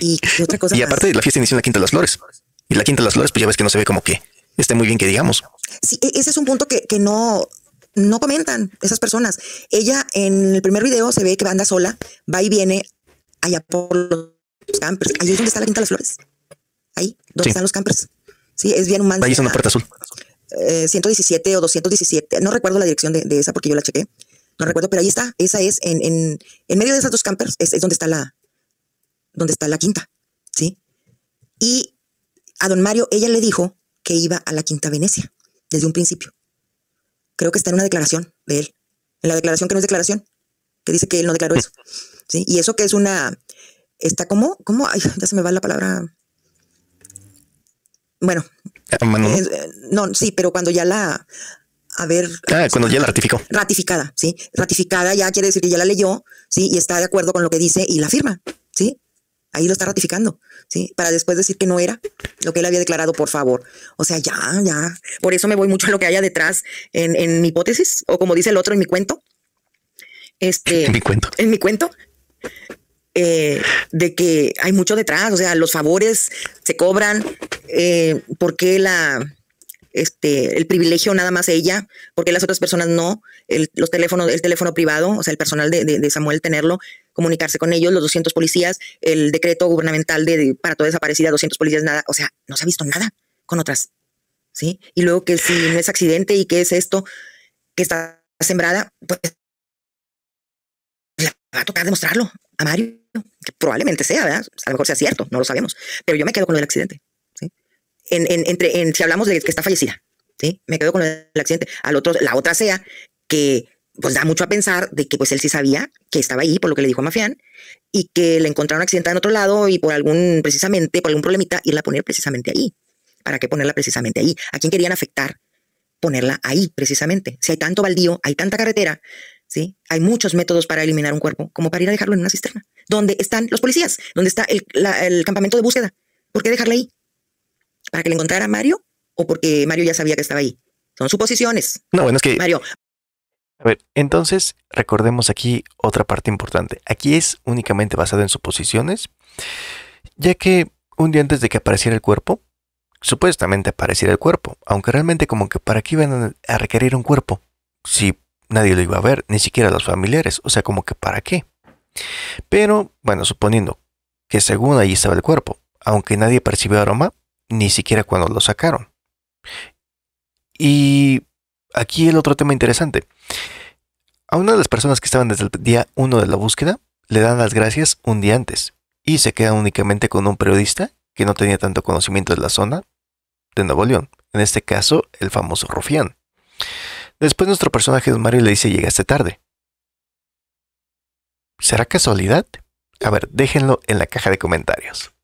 Y aparte, de la fiesta inicia en la Quinta de las Flores. Y la Quinta de las Flores, pues ya ves que no se ve como que esté muy bien que digamos. Sí, e, ese es un punto que, no, no comentan esas personas. Ella en el primer video se ve que anda sola, va y viene allá por los campers. Ahí es donde está la Quinta de las Flores. Ahí, donde están los campers. Sí, es bien humano. Ahí es una puerta azul. 117 eh, o 217, no recuerdo la dirección de, esa porque yo la chequé, no recuerdo, pero ahí está, esa es en, medio de esas dos campers, es donde está la, donde está la quinta, ¿sí? Y a don Mario ella le dijo que iba a la quinta Venecia desde un principio. Creo que está en una declaración de él, en la declaración que no es declaración, que dice que él no declaró eso, ¿sí? Y eso que es una, está como, como, ay, ya se me va la palabra. Bueno, ¿no? Eh, no, sí, pero cuando ya la, a ver. Ah, cuando ya la ratificó. Ratificada, sí. Ratificada ya quiere decir que ya la leyó, sí, y está de acuerdo con lo que dice y la firma, sí ahí lo está ratificando, ¿sí? Para después decir que no era lo que él había declarado, por favor. O sea, ya, ya. Por eso me voy mucho a lo que haya detrás en, mi hipótesis, o como dice el otro en mi cuento. Este, en mi cuento. En mi cuento. Eh, de que hay mucho detrás, o sea, los favores se cobran, eh, porque la, este, el privilegio nada más ella, porque las otras personas no, el, los teléfonos, el teléfono privado, o sea, el personal de Samuel tenerlo, comunicarse con ellos, los 200 policías, el decreto gubernamental de, para toda desaparecida, 200 policías, nada, o sea, no se ha visto nada con otras, ¿sí? Y luego que si no es accidente y qué es esto que está sembrada, pues va a tocar demostrarlo a Mario, que probablemente sea, ¿verdad? A lo mejor sea cierto, no lo sabemos, pero yo me quedo con lo del accidente, en, entre, en, si hablamos de que está fallecida, ¿sí? Me quedo con el accidente. Al otro, la otra sea que pues da mucho a pensar de que pues él sí sabía que estaba ahí por lo que le dijo a Mafián y que le encontraron accidentada en otro lado y por algún, precisamente, por algún problemita, irla a poner precisamente ahí. ¿Para qué ponerla precisamente ahí? ¿A quién querían afectar? Ponerla ahí precisamente. Si hay tanto baldío, hay tanta carretera, ¿sí? Hay muchos métodos para eliminar un cuerpo, como para ir a dejarlo en una cisterna, donde están los policías, donde está el, campamento de búsqueda. ¿Por qué dejarla ahí? ¿Para que le encontrara Mario o porque Mario ya sabía que estaba ahí? Son suposiciones. No, bueno, es que. Mario, a ver, entonces recordemos aquí otra parte importante. Aquí es únicamente basada en suposiciones, ya que un día antes de que apareciera el cuerpo, supuestamente apareciera el cuerpo, aunque realmente como que para qué iban a requerir un cuerpo si nadie lo iba a ver, ni siquiera los familiares, o sea, como que para qué. Pero bueno, suponiendo que según allí estaba el cuerpo, aunque nadie percibió aroma, ni siquiera cuando lo sacaron. Y aquí el otro tema interesante. A una de las personas que estaban desde el día 1 de la búsqueda, le dan las gracias un día antes y se queda únicamente con un periodista que no tenía tanto conocimiento de la zona de Nuevo León, en este caso el famoso Rufián. Después nuestro personaje Don Mario le dice llegaste tarde. ¿Será casualidad? A ver, déjenlo en la caja de comentarios.